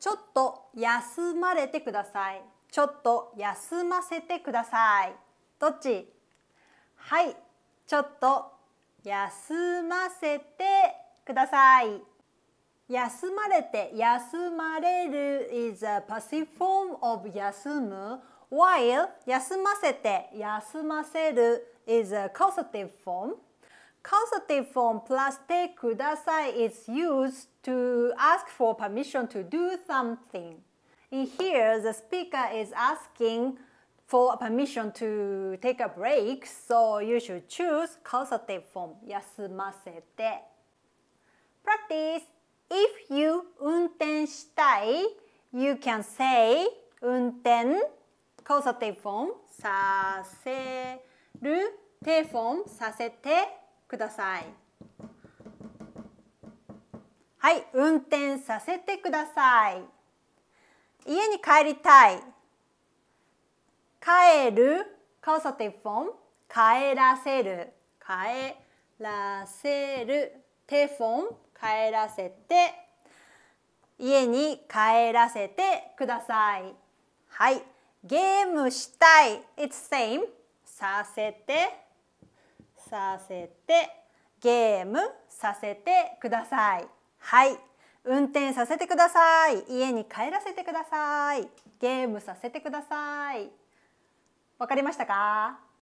ちょっと休まれてください。ちょっと休ませてください。どっちはい、ちょっと休ませてください。休まれて、休まれる is a passive form of 休む while 休ませて、休ませる is a causative form Causative form plus te kudasai is used to ask for permission to do something. In here, the speaker is asking for permission to take a break, so you should choose causative form, yasumasete. Practice. If you unten shitai, you can say unten, causative form, saseru, te form, sasete, くださいはい運転させてください家に帰りたい帰る causa t 帰らせる帰らせるテフォン帰らせて家に帰らせてくださいはいゲームしたい it's same させてさせてゲームさせてくださいはい運転させてください家に帰らせてくださいゲームさせてくださいわかりましたか